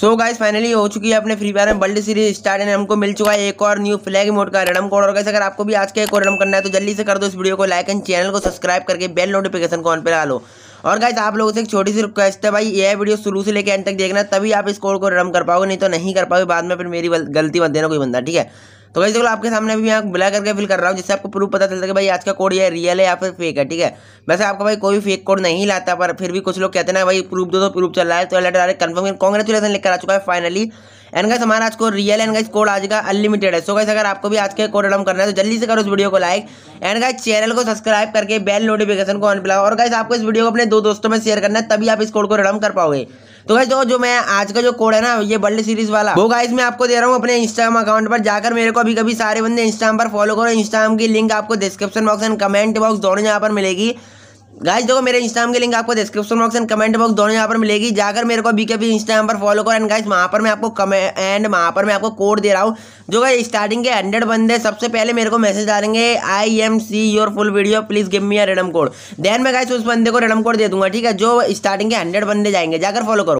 so guys finally हो चुकी है अपने फ्री फायर में वर्ल्ड सीरीज स्टार्ट है हमको मिल चुका है एक और न्यू फ्लैग मोड का रडम कोड और गाइस अगर आपको भी आज का एक और रडम करना है तो जल्दी से कर दो इस वीडियो को लाइक एंड चैनल को सब्सक्राइब करके बेल नोटिफिकेशन को ऑन पर डालो लो और गाइस आप लोगों से एक छोटी सी रिक्वेस्ट है भाई यह वीडियो शुरू से लेकर एंड तक देखना तभी आप इस कोड को रडम कर पाओगे नहीं तो नहीं कर पाओगे बाद में फिर मेरी गलती मत देना कोई बंदा ठीक है तो वैसे बिल्कुल आपके सामने भी मैं ब्लैक करके फिल कर रहा हूँ जिससे आपको प्रूफ पता चलता है कि भाई आज का कोड ये रियल है या फिर फेक है ठीक है वैसे आपका भाई कोई फेक कोड नहीं लाता पर फिर भी कुछ लोग कहते हैं ना भाई प्रूफ दो तो प्रूफ चल रहा है तो लेटर डायरेक्ट कन्फर्म कॉन्ग्रेचुलेसन लिख कर आ चुका है फाइनली एंड गाइस हमारा आज को रियल एंड गाइस कोड आज का अनलिमिटेड है सो गाइस अगर आपको भी आज के कोड अडम करना है तो जल्दी से करो इस वीडियो को लाइक एंड गाइस चैनल को सब्सक्राइब करके बेल नोटिफिकेशन को ऑन पिलाओ और गाइस आपको इस वीडियो को अपने दो दोस्तों में शेयर करना है तभी आप इस कोड को रडम कर पाओगे तो भाई जो मैं आज का जो कोड है ना ये बर्थडे सीरीज वाला वो गाइज मैं आपको दे रहा हूँ अपने इंस्टाग्राम अकाउंट पर जाकर मेरे को अभी कभी सारे बंदे इंस्टाग्राम पर फॉलो करो इंस्टाग्राम की लिंक आपको description box and comment box दोनों यहाँ पर मिलेगी गाइस देखो मेरे इंस्टाग्राम के लिंक आपको description box and comment box दोनों यहाँ पर मिलेगी जाकर मेरे को बीकेपी इंस्टाग्राम पर फॉलो करो एंड गाइस वहाँ पर मैं आपको कमे एंड वहाँ पर मैं आपको कोड दे रहा हूँ जो गाइस स्टार्टिंग के हंड्रेड बंदे सबसे पहले मेरे को मैसेज डालेंगे I am see your full video please give me a redeem code then मैं गाइस उस बंदे को रेडम कोड दे दूंगा ठीक है जो स्टार्टिंग के हंड्रेड बंदे जाएंगे जाकर फॉलो करो